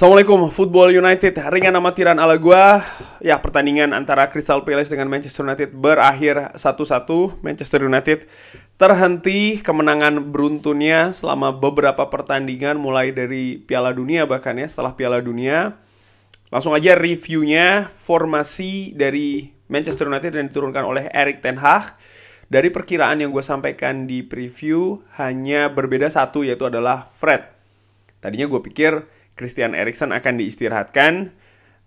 Assalamualaikum, Football United ringan amatiran ala gua. Ya, pertandingan antara Crystal Palace dengan Manchester United berakhir 1-1. Manchester United terhenti kemenangan beruntunnya selama beberapa pertandingan mulai dari Piala Dunia bahkan ya, setelah Piala Dunia. Langsung aja reviewnya formasi dari Manchester United yang diturunkan oleh Erik ten Hag. Dari perkiraan yang gue sampaikan di preview, hanya berbeda satu yaitu adalah Fred. Tadinya gue pikir Christian Eriksen akan diistirahatkan.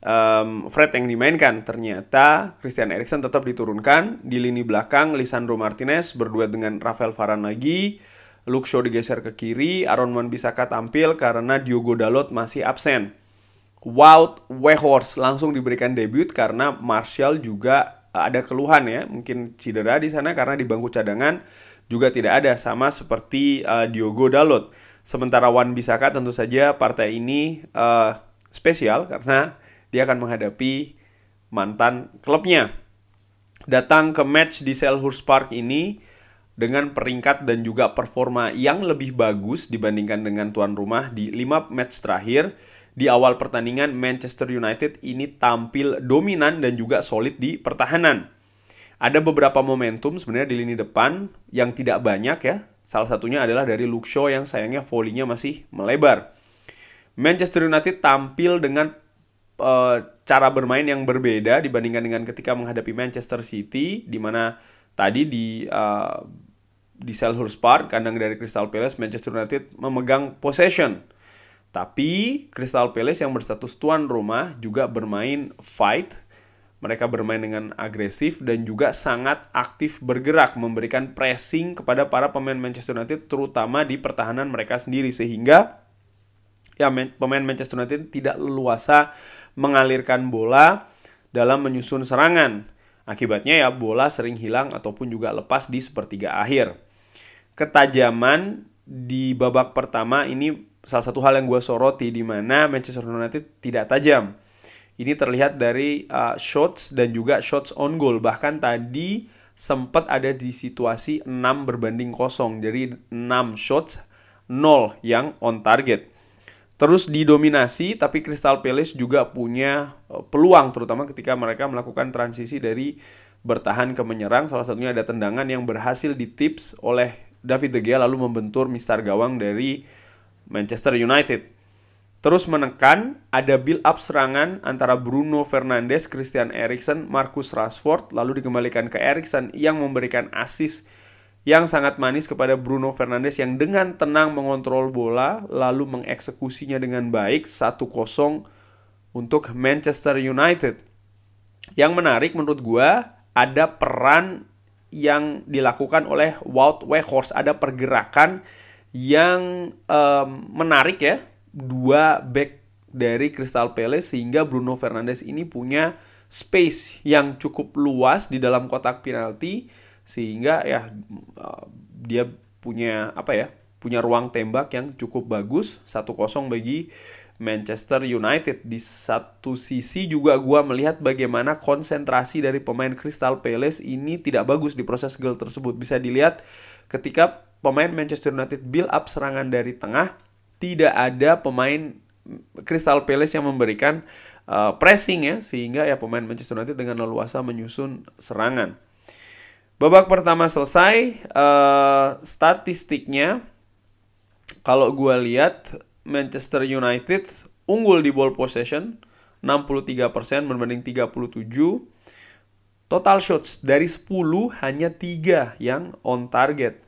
Um, Fred yang dimainkan ternyata Christian Eriksen tetap diturunkan di lini belakang Lisandro Martinez berduet dengan Rafael Varane lagi Luke Shaw digeser ke kiri Aaron Wan-Bissaka tampil karena Diogo Dalot masih absen Wout Weghorst langsung diberikan debut karena Martial juga ada keluhan ya mungkin cedera di sana karena di bangku cadangan juga tidak ada sama seperti uh, Diogo Dalot Sementara Wan Bisaka tentu saja partai ini uh, spesial karena dia akan menghadapi mantan klubnya. Datang ke match di Selhurst Park ini dengan peringkat dan juga performa yang lebih bagus dibandingkan dengan tuan rumah di 5 match terakhir. Di awal pertandingan Manchester United ini tampil dominan dan juga solid di pertahanan. Ada beberapa momentum sebenarnya di lini depan yang tidak banyak ya, Salah satunya adalah dari Luke Shaw yang sayangnya volinya masih melebar. Manchester United tampil dengan e, cara bermain yang berbeda dibandingkan dengan ketika menghadapi Manchester City di mana tadi di e, di Selhurst Park kandang dari Crystal Palace Manchester United memegang possession. Tapi Crystal Palace yang berstatus tuan rumah juga bermain fight mereka bermain dengan agresif dan juga sangat aktif bergerak memberikan pressing kepada para pemain Manchester United terutama di pertahanan mereka sendiri sehingga ya pemain Manchester United tidak leluasa mengalirkan bola dalam menyusun serangan. Akibatnya ya bola sering hilang ataupun juga lepas di sepertiga akhir. Ketajaman di babak pertama ini salah satu hal yang gue soroti di mana Manchester United tidak tajam ini terlihat dari uh, shots dan juga shots on goal. Bahkan tadi sempat ada di situasi 6 berbanding kosong. Jadi 6 shots 0 yang on target. Terus didominasi tapi Crystal Palace juga punya uh, peluang terutama ketika mereka melakukan transisi dari bertahan ke menyerang. Salah satunya ada tendangan yang berhasil ditips oleh David De Gea lalu membentur mistar gawang dari Manchester United. Terus menekan ada build up serangan antara Bruno Fernandes, Christian Eriksen, Marcus Rashford lalu dikembalikan ke Eriksen yang memberikan assist yang sangat manis kepada Bruno Fernandes yang dengan tenang mengontrol bola lalu mengeksekusinya dengan baik 1-0 untuk Manchester United. Yang menarik menurut gua ada peran yang dilakukan oleh Wout Weghorst, ada pergerakan yang um, menarik ya dua back dari Crystal Palace sehingga Bruno Fernandes ini punya space yang cukup luas di dalam kotak penalti sehingga ya eh, dia punya apa ya punya ruang tembak yang cukup bagus satu kosong bagi Manchester United di satu sisi juga gua melihat bagaimana konsentrasi dari pemain Crystal Palace ini tidak bagus di proses gol tersebut bisa dilihat ketika pemain Manchester United build up serangan dari tengah tidak ada pemain Crystal Palace yang memberikan uh, pressing ya sehingga ya pemain Manchester United dengan leluasa menyusun serangan. Babak pertama selesai uh, statistiknya kalau gue lihat Manchester United unggul di ball possession 63% berbanding 37 total shots dari 10 hanya 3 yang on target.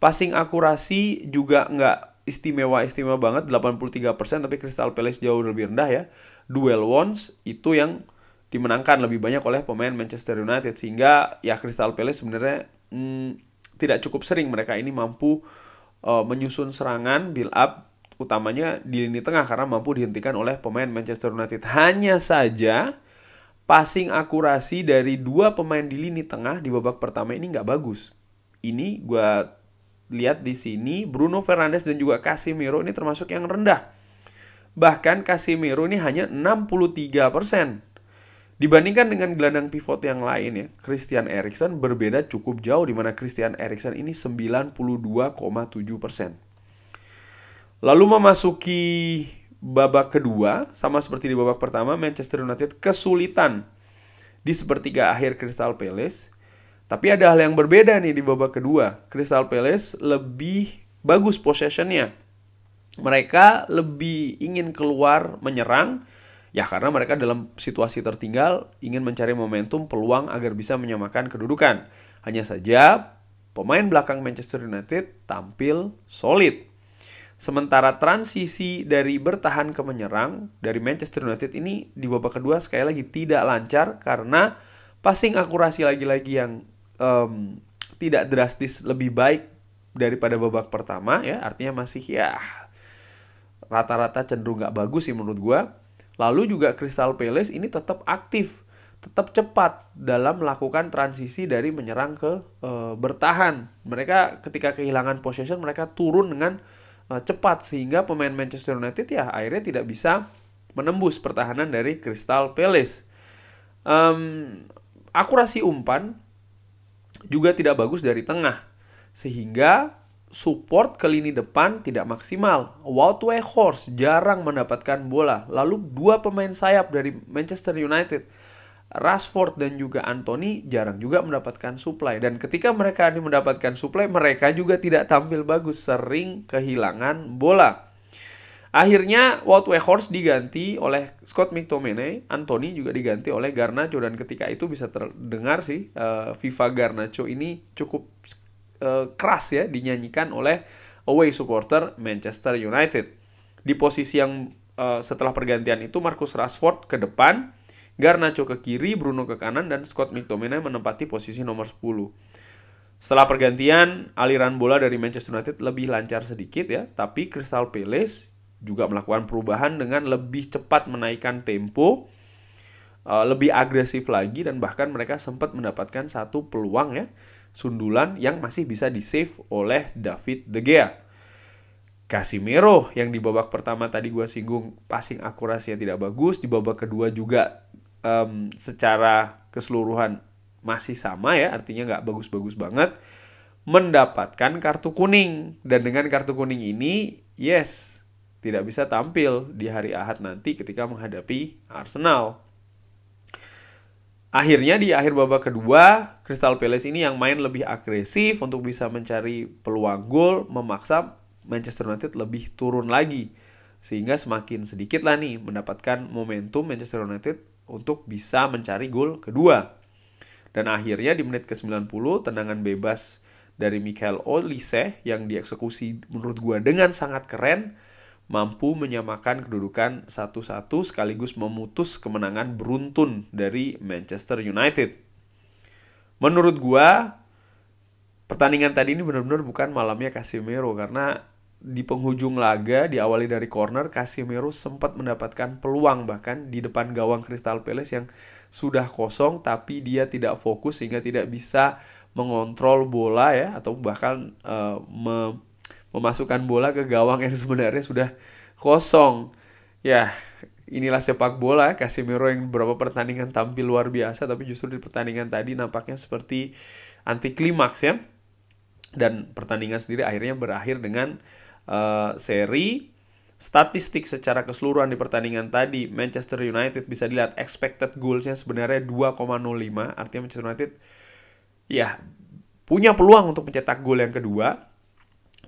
Passing akurasi juga nggak istimewa-istimewa banget 83% tapi Crystal Palace jauh lebih rendah ya. Duel once itu yang dimenangkan lebih banyak oleh pemain Manchester United sehingga ya Crystal Palace sebenarnya hmm, tidak cukup sering mereka ini mampu uh, menyusun serangan build up utamanya di lini tengah karena mampu dihentikan oleh pemain Manchester United. Hanya saja passing akurasi dari dua pemain di lini tengah di babak pertama ini nggak bagus. Ini gue lihat di sini Bruno Fernandes dan juga Casemiro ini termasuk yang rendah. Bahkan Casemiro ini hanya 63%. Dibandingkan dengan gelandang pivot yang lain ya, Christian Eriksen berbeda cukup jauh di mana Christian Eriksen ini 92,7%. Lalu memasuki babak kedua, sama seperti di babak pertama, Manchester United kesulitan di sepertiga akhir Crystal Palace tapi ada hal yang berbeda nih di babak kedua. Crystal Palace lebih bagus possessionnya. Mereka lebih ingin keluar menyerang, ya karena mereka dalam situasi tertinggal ingin mencari momentum peluang agar bisa menyamakan kedudukan. Hanya saja pemain belakang Manchester United tampil solid. Sementara transisi dari bertahan ke menyerang dari Manchester United ini di babak kedua sekali lagi tidak lancar karena passing akurasi lagi-lagi yang um, tidak drastis lebih baik daripada babak pertama ya artinya masih ya rata-rata cenderung nggak bagus sih menurut gue lalu juga Crystal Palace ini tetap aktif tetap cepat dalam melakukan transisi dari menyerang ke e, bertahan mereka ketika kehilangan possession mereka turun dengan e, cepat sehingga pemain Manchester United ya akhirnya tidak bisa menembus pertahanan dari Crystal Palace um, akurasi umpan juga tidak bagus dari tengah, sehingga support ke lini depan tidak maksimal. Wout Weghorst jarang mendapatkan bola. Lalu dua pemain sayap dari Manchester United, Rashford dan juga Anthony jarang juga mendapatkan suplai Dan ketika mereka ini mendapatkan suplai mereka juga tidak tampil bagus, sering kehilangan bola. Akhirnya Walt Weghorst diganti oleh Scott McTominay, Anthony juga diganti oleh Garnacho dan ketika itu bisa terdengar sih uh, eh, FIFA Garnacho ini cukup uh, keras ya dinyanyikan oleh away supporter Manchester United. Di posisi yang uh, setelah pergantian itu Marcus Rashford ke depan, Garnacho ke kiri, Bruno ke kanan dan Scott McTominay menempati posisi nomor 10. Setelah pergantian, aliran bola dari Manchester United lebih lancar sedikit ya, tapi Crystal Palace juga melakukan perubahan dengan lebih cepat menaikkan tempo, eh, lebih agresif lagi dan bahkan mereka sempat mendapatkan satu peluang ya sundulan yang masih bisa di save oleh David De Gea. Casimiro yang di babak pertama tadi gue singgung passing akurasinya tidak bagus di babak kedua juga um, secara keseluruhan masih sama ya artinya nggak bagus-bagus banget mendapatkan kartu kuning dan dengan kartu kuning ini yes tidak bisa tampil di hari Ahad nanti ketika menghadapi Arsenal. Akhirnya di akhir babak kedua, Crystal Palace ini yang main lebih agresif untuk bisa mencari peluang gol, memaksa Manchester United lebih turun lagi. Sehingga semakin sedikit lah nih mendapatkan momentum Manchester United untuk bisa mencari gol kedua. Dan akhirnya di menit ke-90, tendangan bebas dari Michael Olise yang dieksekusi menurut gua dengan sangat keren mampu menyamakan kedudukan satu-satu sekaligus memutus kemenangan beruntun dari Manchester United. Menurut gua, pertandingan tadi ini benar-benar bukan malamnya Casemiro karena di penghujung laga diawali dari corner Casemiro sempat mendapatkan peluang bahkan di depan gawang Crystal Palace yang sudah kosong tapi dia tidak fokus sehingga tidak bisa mengontrol bola ya atau bahkan uh, memasukkan bola ke gawang yang sebenarnya sudah kosong. Ya, inilah sepak bola. Casemiro yang beberapa pertandingan tampil luar biasa, tapi justru di pertandingan tadi nampaknya seperti anti klimaks ya. Dan pertandingan sendiri akhirnya berakhir dengan uh, seri statistik secara keseluruhan di pertandingan tadi Manchester United bisa dilihat expected goalsnya sebenarnya 2,05 artinya Manchester United ya punya peluang untuk mencetak gol yang kedua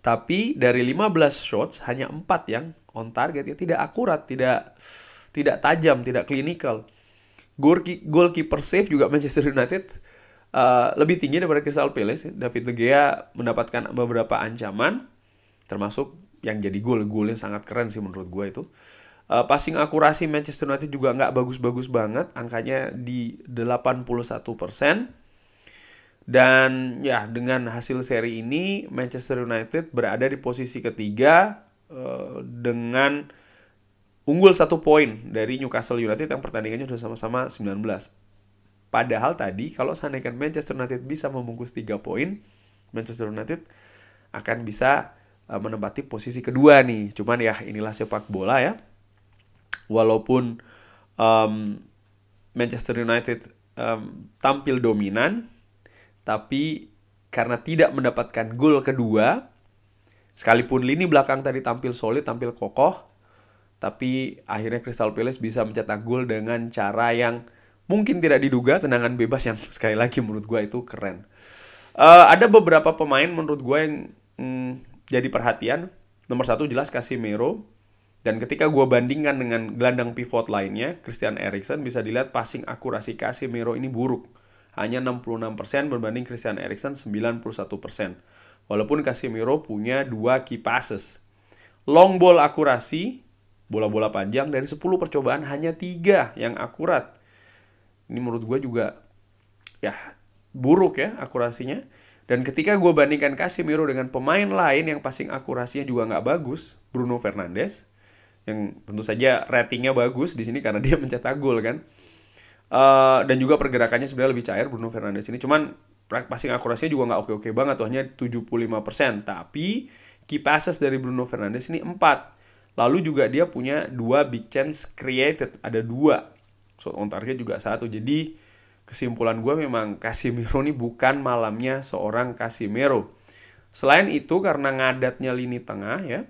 tapi dari 15 shots hanya 4 yang on target ya tidak akurat, tidak tidak tajam, tidak klinikal. Goalkeeper save juga Manchester United uh, lebih tinggi daripada Crystal Palace. David De Gea mendapatkan beberapa ancaman termasuk yang jadi gol. yang sangat keren sih menurut gue itu. Uh, passing akurasi Manchester United juga nggak bagus-bagus banget, angkanya di 81 persen dan ya dengan hasil seri ini Manchester United berada di posisi ketiga uh, dengan unggul satu poin dari Newcastle United yang pertandingannya sudah sama-sama 19. Padahal tadi kalau seandainya Manchester United bisa membungkus tiga poin, Manchester United akan bisa uh, menempati posisi kedua nih. Cuman ya inilah sepak bola ya. Walaupun um, Manchester United um, tampil dominan, tapi karena tidak mendapatkan gol kedua, sekalipun lini belakang tadi tampil solid, tampil kokoh, tapi akhirnya Crystal Palace bisa mencetak gol dengan cara yang mungkin tidak diduga, tendangan bebas yang sekali lagi menurut gue itu keren. Uh, ada beberapa pemain menurut gue yang mm, jadi perhatian. Nomor satu jelas Casimiro, dan ketika gue bandingkan dengan gelandang pivot lainnya, Christian Eriksen bisa dilihat passing akurasi Casemiro ini buruk hanya 66% berbanding Christian Eriksen 91%. Walaupun Casemiro punya dua key passes. Long ball akurasi, bola-bola panjang dari 10 percobaan hanya tiga yang akurat. Ini menurut gue juga ya buruk ya akurasinya. Dan ketika gue bandingkan Casemiro dengan pemain lain yang passing akurasinya juga nggak bagus, Bruno Fernandes, yang tentu saja ratingnya bagus di sini karena dia mencetak gol kan Uh, dan juga pergerakannya sebenarnya lebih cair Bruno Fernandes ini. Cuman passing akurasinya juga nggak oke-oke banget tuh hanya 75%. Tapi key passes dari Bruno Fernandes ini 4. Lalu juga dia punya dua big chance created, ada dua. so on target juga satu. Jadi kesimpulan gue memang Casimiro ini bukan malamnya seorang Casimiro. Selain itu karena ngadatnya lini tengah ya,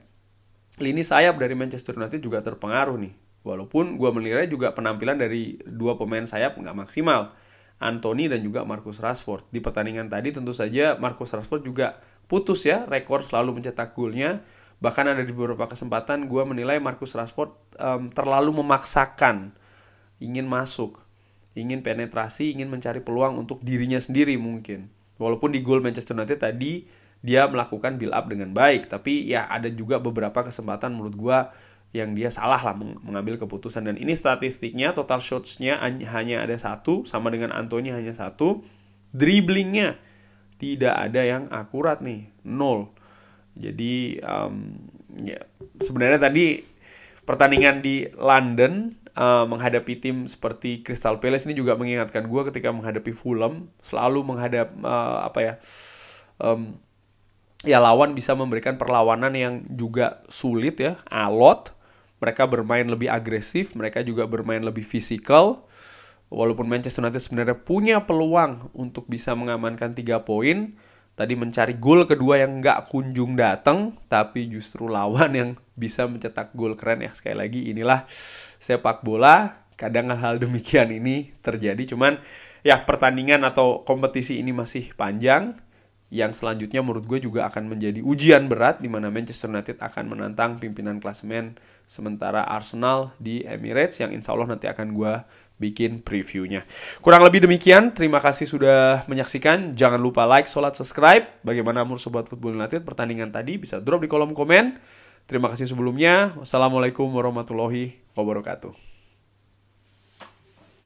lini sayap dari Manchester United juga terpengaruh nih Walaupun gue menilai juga penampilan dari dua pemain sayap nggak maksimal. Anthony dan juga Marcus Rashford. Di pertandingan tadi tentu saja Marcus Rashford juga putus ya rekor selalu mencetak golnya. Bahkan ada di beberapa kesempatan gue menilai Marcus Rashford um, terlalu memaksakan ingin masuk, ingin penetrasi, ingin mencari peluang untuk dirinya sendiri mungkin. Walaupun di gol Manchester United tadi dia melakukan build up dengan baik, tapi ya ada juga beberapa kesempatan menurut gue yang dia salah lah mengambil keputusan dan ini statistiknya total shotsnya hanya ada satu sama dengan Anthony hanya satu dribblingnya tidak ada yang akurat nih nol jadi um, ya sebenarnya tadi pertandingan di London uh, menghadapi tim seperti Crystal Palace ini juga mengingatkan gue ketika menghadapi Fulham selalu menghadap uh, apa ya um, ya lawan bisa memberikan perlawanan yang juga sulit ya alot mereka bermain lebih agresif, mereka juga bermain lebih fisikal. Walaupun Manchester United sebenarnya punya peluang untuk bisa mengamankan tiga poin, tadi mencari gol kedua yang nggak kunjung datang, tapi justru lawan yang bisa mencetak gol keren ya. Sekali lagi inilah sepak bola, kadang hal-hal demikian ini terjadi, cuman ya pertandingan atau kompetisi ini masih panjang, yang selanjutnya menurut gue juga akan menjadi ujian berat di mana Manchester United akan menantang pimpinan klasemen sementara Arsenal di Emirates yang insya Allah nanti akan gue bikin previewnya. Kurang lebih demikian, terima kasih sudah menyaksikan. Jangan lupa like, sholat, subscribe. Bagaimana menurut Sobat Football United pertandingan tadi bisa drop di kolom komen. Terima kasih sebelumnya. Wassalamualaikum warahmatullahi wabarakatuh.